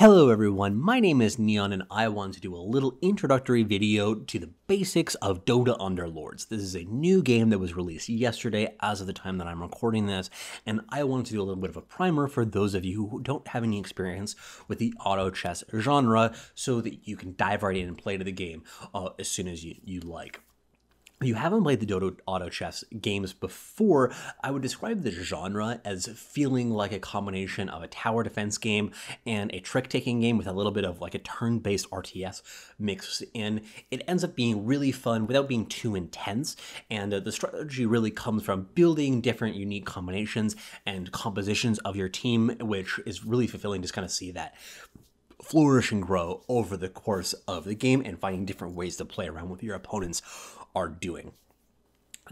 Hello everyone, my name is Neon and I want to do a little introductory video to the basics of Dota Underlords. This is a new game that was released yesterday as of the time that I'm recording this, and I wanted to do a little bit of a primer for those of you who don't have any experience with the auto chess genre so that you can dive right in and play to the game uh, as soon as you, you like you haven't played the Dodo Auto Chess games before, I would describe the genre as feeling like a combination of a tower defense game and a trick taking game with a little bit of like a turn based RTS mixed in. It ends up being really fun without being too intense, and uh, the strategy really comes from building different unique combinations and compositions of your team, which is really fulfilling to kind of see that flourish and grow over the course of the game and finding different ways to play around with your opponents are doing.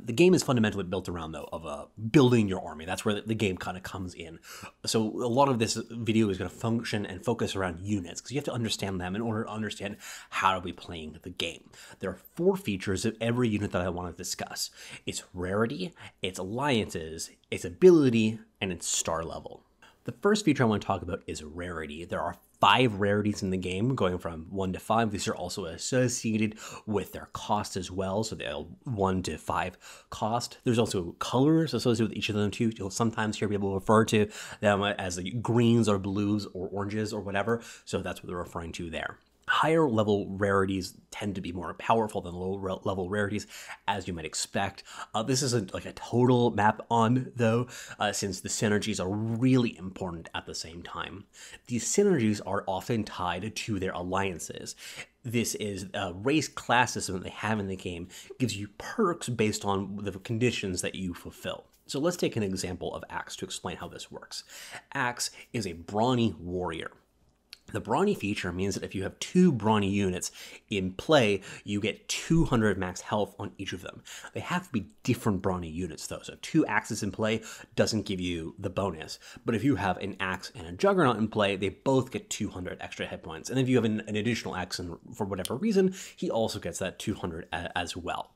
The game is fundamentally built around though of uh, building your army. That's where the game kind of comes in. So a lot of this video is going to function and focus around units because you have to understand them in order to understand how to be playing the game. There are four features of every unit that I want to discuss: its rarity, its alliances, its ability, and its star level. The first feature I want to talk about is rarity. There are five rarities in the game, going from one to five. These are also associated with their cost as well, so they'll one to five cost. There's also colors associated with each of them too. You'll sometimes hear people refer to them as the greens or blues or oranges or whatever, so that's what they're referring to there higher level rarities tend to be more powerful than low level rarities, as you might expect. Uh, this isn't like a total map on, though, uh, since the synergies are really important at the same time. These synergies are often tied to their alliances. This is a uh, race class system that they have in the game, gives you perks based on the conditions that you fulfill. So let's take an example of Axe to explain how this works. Axe is a brawny warrior. The brawny feature means that if you have two brawny units in play, you get 200 max health on each of them. They have to be different brawny units though, so two axes in play doesn't give you the bonus. But if you have an axe and a juggernaut in play, they both get 200 extra hit points. And if you have an, an additional axe and for whatever reason, he also gets that 200 a, as well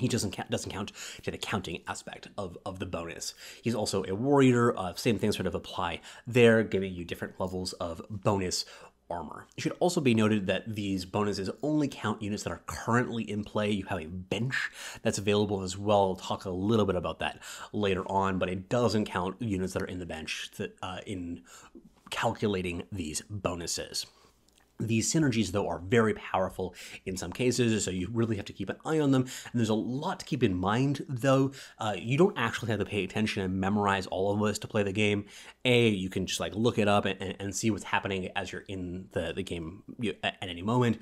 he doesn't count, doesn't count to the counting aspect of, of the bonus. He's also a warrior. Uh, same thing sort of apply there, giving you different levels of bonus armor. It should also be noted that these bonuses only count units that are currently in play. You have a bench that's available as well. will talk a little bit about that later on, but it doesn't count units that are in the bench that, uh, in calculating these bonuses. These synergies, though, are very powerful in some cases, so you really have to keep an eye on them. And there's a lot to keep in mind, though. Uh, you don't actually have to pay attention and memorize all of this to play the game. A, you can just like look it up and, and see what's happening as you're in the, the game at any moment.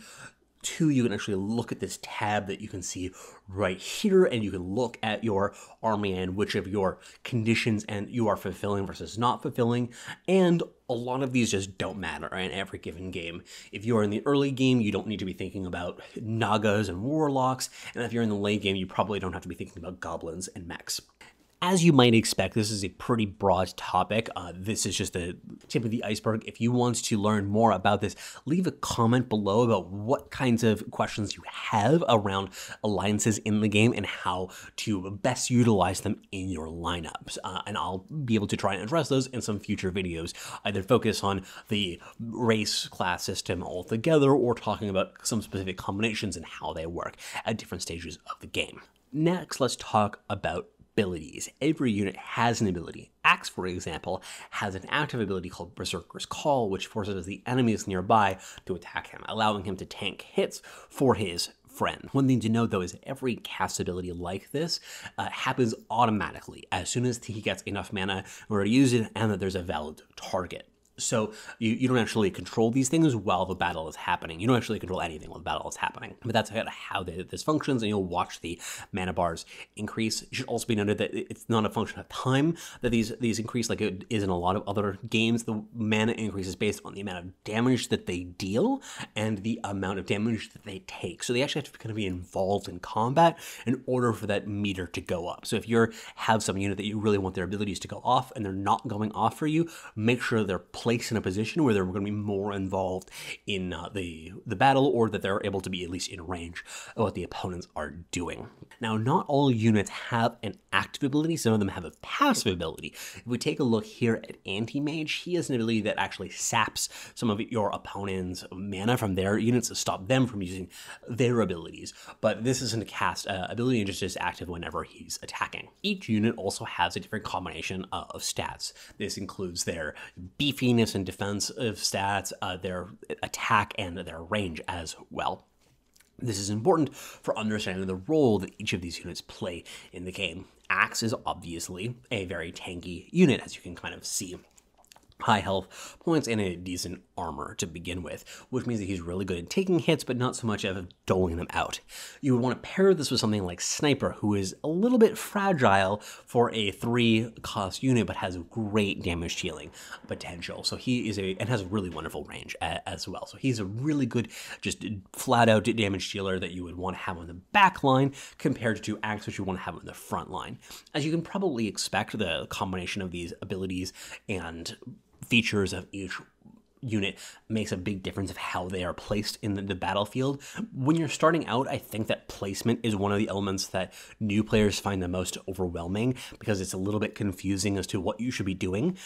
Two, you can actually look at this tab that you can see right here, and you can look at your army and which of your conditions and you are fulfilling versus not fulfilling. And a lot of these just don't matter in every given game. If you are in the early game, you don't need to be thinking about Nagas and Warlocks, and if you're in the late game, you probably don't have to be thinking about Goblins and Mechs. As you might expect, this is a pretty broad topic. Uh, this is just the tip of the iceberg. If you want to learn more about this, leave a comment below about what kinds of questions you have around alliances in the game and how to best utilize them in your lineups. Uh, and I'll be able to try and address those in some future videos, either focus on the race class system altogether or talking about some specific combinations and how they work at different stages of the game. Next, let's talk about abilities. Every unit has an ability. Axe, for example, has an active ability called Berserker's Call, which forces the enemies nearby to attack him, allowing him to tank hits for his friend. One thing to note though is every cast ability like this uh, happens automatically as soon as he gets enough mana in order to use it and that there's a valid target. So you, you don't actually control these things while the battle is happening. You don't actually control anything while the battle is happening. But that's how this functions, and you'll watch the mana bars increase. It should also be noted that it's not a function of time that these these increase like it is in a lot of other games. The mana increase is based on the amount of damage that they deal and the amount of damage that they take. So they actually have to kind of be involved in combat in order for that meter to go up. So if you have some unit that you really want their abilities to go off and they're not going off for you, make sure they're playing placed in a position where they're going to be more involved in uh, the the battle, or that they're able to be at least in range of what the opponents are doing. Now, not all units have an active ability. Some of them have a passive ability. If we take a look here at Anti-Mage, he has an ability that actually saps some of your opponent's mana from their units to stop them from using their abilities. But this isn't a cast uh, ability, it just is active whenever he's attacking. Each unit also has a different combination uh, of stats. This includes their beefy this in defensive stats, uh, their attack, and their range as well. This is important for understanding the role that each of these units play in the game. Axe is obviously a very tanky unit, as you can kind of see high health points and a decent armor to begin with, which means that he's really good at taking hits, but not so much at doling them out. You would want to pair this with something like Sniper, who is a little bit fragile for a three cost unit, but has great damage healing potential. So he is a, and has a really wonderful range as well. So he's a really good, just flat out damage dealer that you would want to have on the back line compared to Axe, which you want to have on the front line. As you can probably expect, the combination of these abilities and features of each unit makes a big difference of how they are placed in the, the, battlefield. When you're starting out, I think that placement is one of the elements that new players find the most overwhelming because it's a little bit confusing as to what you should be doing.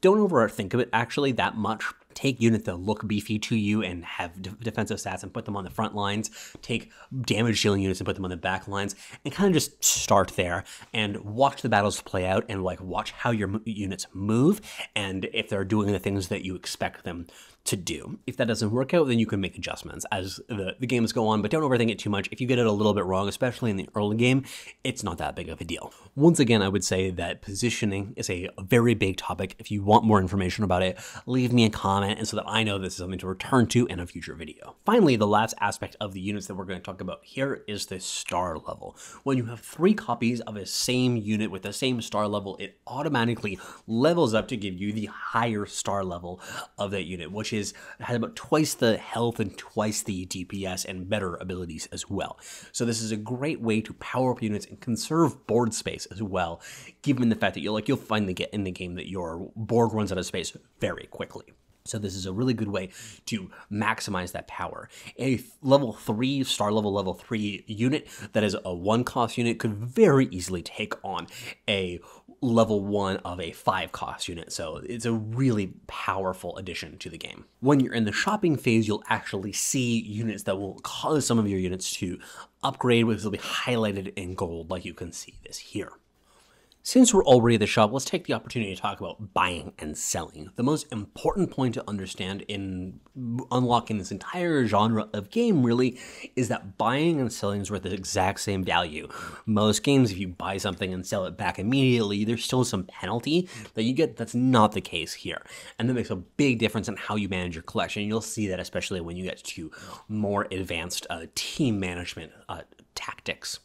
Don't overthink of it actually that much take units that look beefy to you and have defensive stats and put them on the front lines, take damage dealing units and put them on the back lines, and kind of just start there and watch the battles play out and like watch how your m- units move and if they're doing the things that you expect them to do. If that doesn't work out, then you can make adjustments as the, the games go on, but don't overthink it too much. If you get it a little bit wrong, especially in the early game, it's not that big of a deal. Once again, I would say that positioning is a very big topic. If you want more information about it, leave me a comment and so that I know this is something to return to in a future video. Finally, the last aspect of the units that we're going to talk about here is the star level. When you have three copies of a same unit with the same star level, it automatically levels up to give you the higher star level of that unit, which is has about twice the health and twice the DPS and better abilities as well. So this is a great way to power up units and conserve board space as well, given the fact that you'll like you'll finally get in the game that your board runs out of space very quickly. So this is a really good way to maximize that power. A level 3, star level level 3 unit that is a 1 cost unit could very easily take on a level 1 of a 5 cost unit. So it's a really powerful addition to the game. When you're in the shopping phase, you'll actually see units that will cause some of your units to upgrade, which will be highlighted in gold like you can see this here. Since we're already at the shop, let's take the opportunity to talk about buying and selling. The most important point to understand in unlocking this entire genre of game really is that buying and selling is worth the exact same value. Most games, if you buy something and sell it back immediately, there's still some penalty that you get. That's not the case here. And that makes a big difference in how you manage your collection. You'll see that especially when you get to more advanced uh, team management uh, tactics.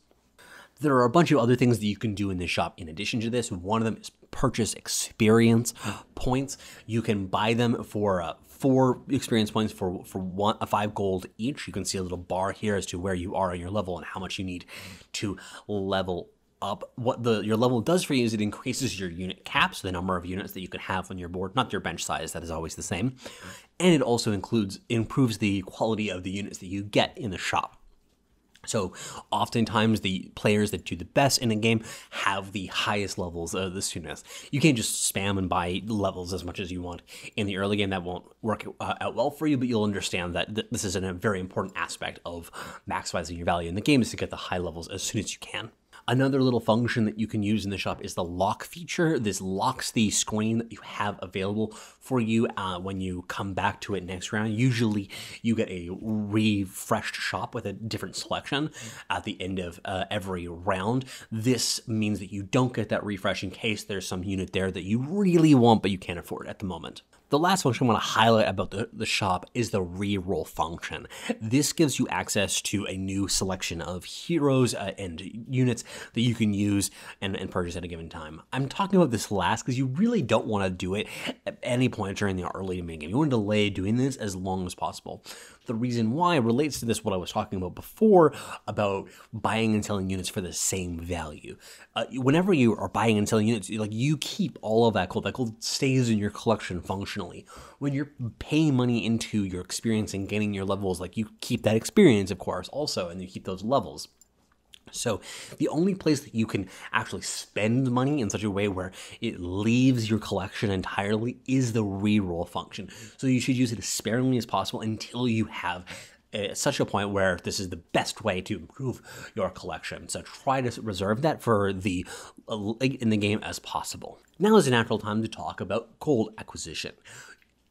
There are a bunch of other things that you can do in this shop in addition to this. One of them is purchase experience points. You can buy them for uh, four experience points for for one a uh, five gold each. You can see a little bar here as to where you are on your level and how much you need to level up. What the your level does for you is it increases your unit caps, the number of units that you can have on your board, not your bench size, that is always the same. And it also includes improves the quality of the units that you get in the shop. So, oftentimes, the players that do the best in a game have the highest levels of the soonest. You can't just spam and buy levels as much as you want in the early game. That won't work uh, out well for you, but you'll understand that th this is an, a very important aspect of maximizing your value in the game is to get the high levels as soon as you can. Another little function that you can use in the shop is the lock feature. This locks the screen that you have available for you uh, when you come back to it next round. Usually you get a refreshed shop with a different selection at the end of uh, every round. This means that you don't get that refresh in case there's some unit there that you really want but you can't afford at the moment. The last function I want to highlight about the, the shop is the reroll function. This gives you access to a new selection of heroes uh, and units that you can use and, and purchase at a given time. I'm talking about this last because you really don't want to do it at any point during the early game. You want to delay doing this as long as possible. The reason why relates to this what I was talking about before about buying and selling units for the same value. Uh, whenever you are buying and selling units, like you keep all of that gold. That gold stays in your collection functionally. When you're paying money into your experience and gaining your levels, like you keep that experience, of course, also, and you keep those levels. So, the only place that you can actually spend money in such a way where it leaves your collection entirely is the reroll function. So, you should use it as sparingly as possible until you have eh, such a point where this is the best way to improve your collection. So try to reserve that for the uh, in the game as possible. Now is a natural time to talk about gold acquisition.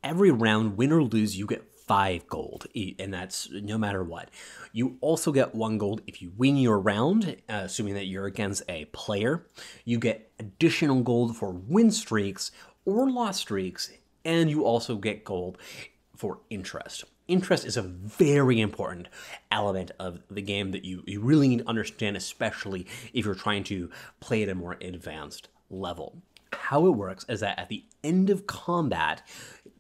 Every round, win or lose, you get five gold, and that's no matter what. You also get one gold if you win your round, uh, assuming that you're against a player. You get additional gold for win streaks or loss streaks, and you also get gold for interest. Interest is a very important element of the game that you, you really need to understand, especially if you're trying to play at a more advanced level how it works is that at the end of combat,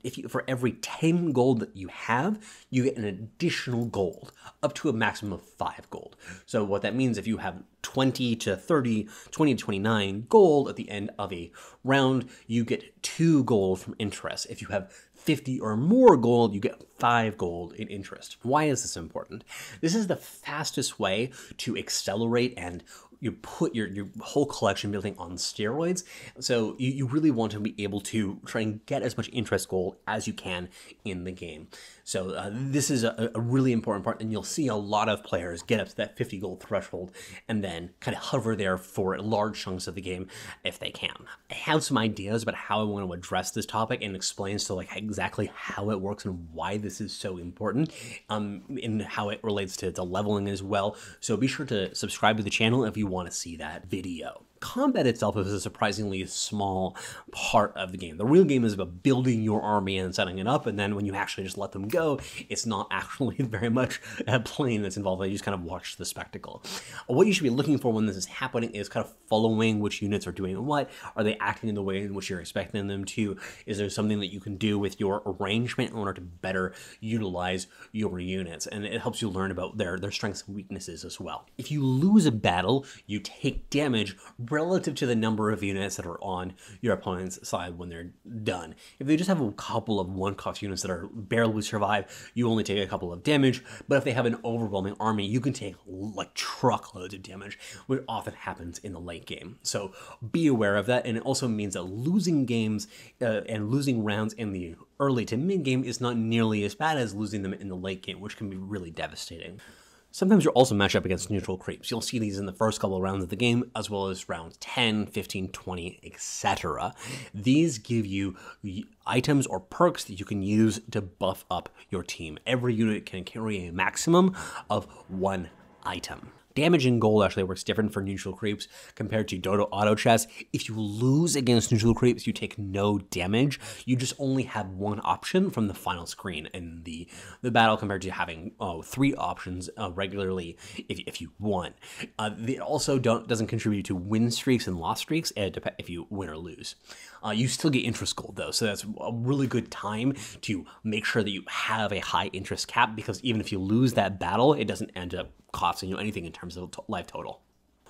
if you, for every 10 gold that you have, you get an additional gold, up to a maximum of 5 gold. So what that means if you have 20 to 30, 20 to 29 gold at the end of a round, you get 2 gold from interest. If you have 50 or more gold, you get 5 gold in interest. Why is this important? This is the fastest way to accelerate and you put your, your whole collection building on steroids. So you, you really want to be able to try and get as much interest gold as you can in the game. So uh, this is a, a, really important part, and you'll see a lot of players get up to that 50 gold threshold and then kind of hover there for large chunks of the game if they can. I have some ideas about how I want to address this topic and explain so like exactly how it works and why this is so important, um, and how it relates to, to leveling as well. So be sure to subscribe to the channel if you want to see that video combat itself is a surprisingly small part of the game. The real game is about building your army and setting it up, and then when you actually just let them go, it's not actually very much playing that's involved. You just kind of watch the spectacle. What you should be looking for when this is happening is kind of following which units are doing what. Are they acting in the way in which you're expecting them to? Is there something that you can do with your arrangement in order to better utilize your units? And it helps you learn about their, their strengths and weaknesses as well. If you lose a battle, you take damage relative to the number of units that are on your opponent's side when they're done. If they just have a couple of one-cost units that are barely survive, you only take a couple of damage. But if they have an overwhelming army, you can take like truckloads of damage, which often happens in the late game. So be aware of that, and it also means that losing games uh, and losing rounds in the early to mid game is not nearly as bad as losing them in the late game, which can be really devastating. Sometimes you'll also matched up against neutral creeps. You'll see these in the first couple of rounds of the game, as well as rounds 10, 15, 20, etc. These give you items or perks that you can use to buff up your team. Every unit can carry a maximum of one item. Damage in gold actually works different for neutral creeps compared to Dodo auto chess. If you lose against neutral creeps, you take no damage. You just only have one option from the final screen in the, the battle compared to having oh, three options uh, regularly if, if you won. Uh, it also don't, doesn't contribute to win streaks and loss streaks if you win or lose. Uh, you still get interest gold though, so that's a really good time to make sure that you have a high interest cap because even if you lose that battle, it doesn't end up costing you anything in terms of life total.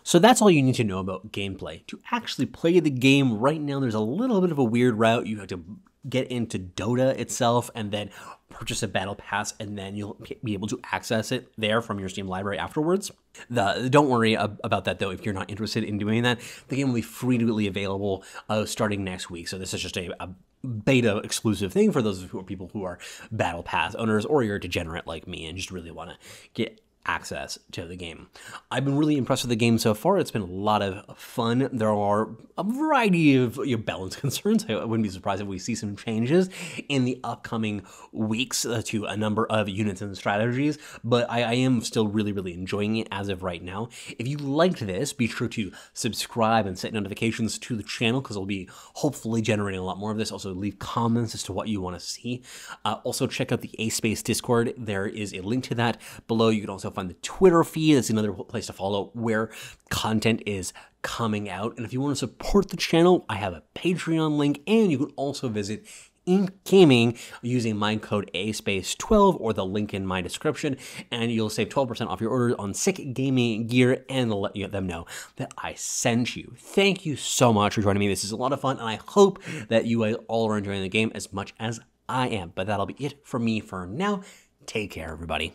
So that's all you need to know about gameplay. To actually play the game right now, there's a little bit of a weird route. You have to get into Dota itself and then purchase a battle pass, and then you'll be able to access it there from your Steam library afterwards. The, don't worry about that though if you're not interested in doing that. The game will be freely available uh, starting next week. So this is just a, a beta exclusive thing for those who are people who are battle pass owners or you're a degenerate like me and just really want to get access to the game. I've been really impressed with the game so far. It's been a lot of fun. There are a variety of you know, balance concerns. I wouldn't be surprised if we see some changes in the upcoming weeks uh, to a number of units and strategies, but I, I am still really, really enjoying it as of right now. If you liked this, be sure to subscribe and set notifications to the channel because I'll be hopefully generating a lot more of this. Also, leave comments as to what you want to see. Uh, also, check out the A Space Discord. There is a link to that below. You can also up on the Twitter feed. That's another place to follow where content is coming out. And if you want to support the channel, I have a Patreon link, and you can also visit in gaming using my code A space 12 or the link in my description, and you'll save 12% off your orders on sick gaming gear and let them know that I sent you. Thank you so much for joining me. This is a lot of fun, and I hope that you all are enjoying the game as much as I am. But that'll be it for me for now. Take care, everybody.